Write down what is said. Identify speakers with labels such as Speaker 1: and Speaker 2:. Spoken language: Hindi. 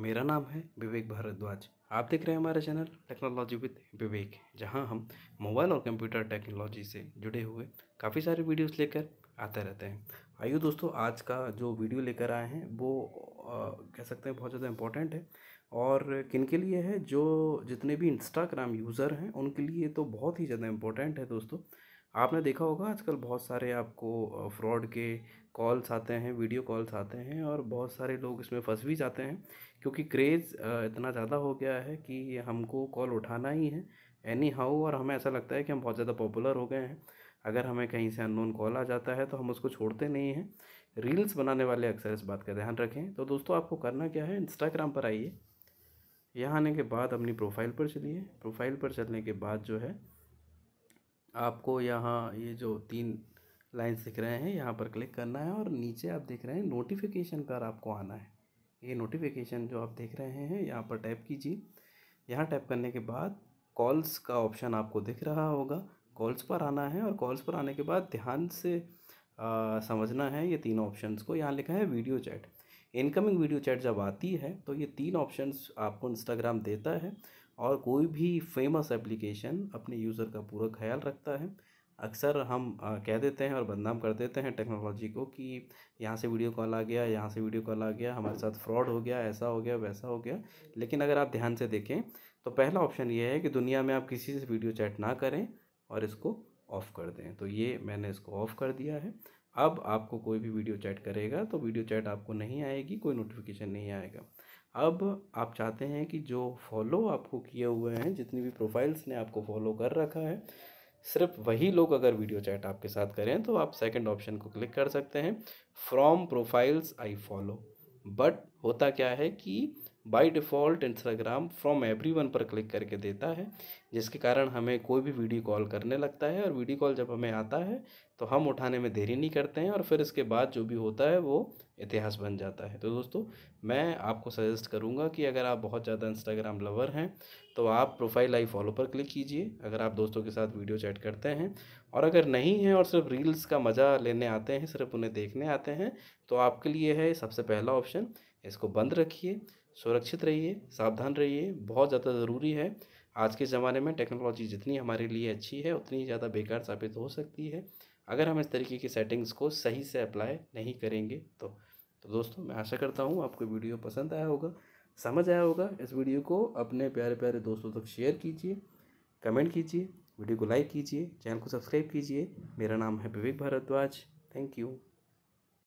Speaker 1: मेरा नाम है विवेक भारद्वाज आप देख रहे हैं हमारा चैनल टेक्नोलॉजी विद विवेक जहां हम मोबाइल और कंप्यूटर टेक्नोलॉजी से जुड़े हुए काफ़ी सारे वीडियोस लेकर आते रहते हैं आइए दोस्तों आज का जो वीडियो लेकर आए हैं वो आ, कह सकते हैं बहुत ज़्यादा इम्पोर्टेंट है और किन के लिए है जो जितने भी इंस्टाग्राम यूज़र हैं उनके लिए तो बहुत ही ज़्यादा इम्पोर्टेंट है दोस्तों आपने देखा होगा आजकल बहुत सारे आपको फ्रॉड के कॉल्स आते हैं वीडियो कॉल्स आते हैं और बहुत सारे लोग इसमें फंस भी जाते हैं क्योंकि क्रेज़ इतना ज़्यादा हो गया है कि हमको कॉल उठाना ही है एनी हाउ और हमें ऐसा लगता है कि हम बहुत ज़्यादा पॉपुलर हो गए हैं अगर हमें कहीं से अननोन कॉल आ जाता है तो हम उसको छोड़ते नहीं हैं रील्स बनाने वाले अक्सर इस बात का ध्यान रखें तो दोस्तों आपको करना क्या है इंस्टाग्राम पर आइए यहाँ आने के बाद अपनी प्रोफाइल पर चलिए प्रोफाइल पर चलने के बाद जो है आपको यहाँ ये जो तीन लाइन्स दिख रहे हैं यहाँ पर क्लिक करना है और नीचे आप देख रहे हैं नोटिफिकेशन पर आपको आना है ये नोटिफिकेशन जो आप देख रहे हैं यहाँ पर टैप कीजिए यहाँ टैप करने के बाद कॉल्स का ऑप्शन आपको दिख रहा होगा कॉल्स पर आना है और कॉल्स पर आने के बाद ध्यान से आ, समझना है ये तीन ऑप्शंस को यहाँ लिखा है video chat incoming video chat जब आती है तो ये तीन ऑप्शंस आपको इंस्टाग्राम देता है और कोई भी फेमस एप्लीकेशन अपने यूज़र का पूरा ख्याल रखता है अक्सर हम कह देते हैं और बदनाम कर देते हैं टेक्नोलॉजी को कि यहाँ से वीडियो कॉल आ गया यहाँ से वीडियो कॉल आ गया हमारे साथ फ्रॉड हो गया ऐसा हो गया वैसा हो गया लेकिन अगर आप ध्यान से देखें तो पहला ऑप्शन ये है कि दुनिया में आप किसी से वीडियो चैट ना करें और इसको ऑफ़ कर दें तो ये मैंने इसको ऑफ़ कर दिया है अब आपको कोई भी वीडियो चैट करेगा तो वीडियो चैट आपको नहीं आएगी कोई नोटिफिकेशन नहीं आएगा अब आप चाहते हैं कि जो फॉलो आपको किए हुए हैं जितनी भी प्रोफाइल्स ने आपको फॉलो कर रखा है सिर्फ वही लोग अगर वीडियो चैट आपके साथ करें तो आप सेकंड ऑप्शन को क्लिक कर सकते हैं from profiles I follow but होता क्या है कि by default Instagram from everyone पर क्लिक करके देता है जिसके कारण हमें कोई भी वीडियो कॉल करने लगता है और वीडियो कॉल जब हमें आता है तो हम उठाने में देरी नहीं करते हैं और फिर इसके बाद जो भी होता है वो इतिहास बन जाता है तो दोस्तों मैं आपको सजेस्ट करूंगा कि अगर आप बहुत ज़्यादा इंस्टाग्राम लवर हैं तो आप प्रोफाइल आई फॉलो पर क्लिक कीजिए अगर आप दोस्तों के साथ वीडियो चैट करते हैं और अगर नहीं हैं और सिर्फ रील्स का मज़ा लेने आते हैं सिर्फ उन्हें देखने आते हैं तो आपके लिए है सबसे पहला ऑप्शन इसको बंद रखिए सुरक्षित रहिए सावधान रहिए बहुत ज़्यादा ज़रूरी है आज के ज़माने में टेक्नोलॉजी जितनी हमारे लिए अच्छी है उतनी ज़्यादा बेकार साबित हो सकती है अगर हम इस तरीके की सेटिंग्स को सही से अप्लाई नहीं करेंगे तो तो दोस्तों मैं आशा करता हूँ आपको वीडियो पसंद आया होगा समझ आया होगा इस वीडियो को अपने प्यारे प्यारे दोस्तों तक शेयर कीजिए कमेंट कीजिए वीडियो को लाइक कीजिए चैनल को सब्सक्राइब कीजिए मेरा नाम है विवेक भारद्वाज थैंक यू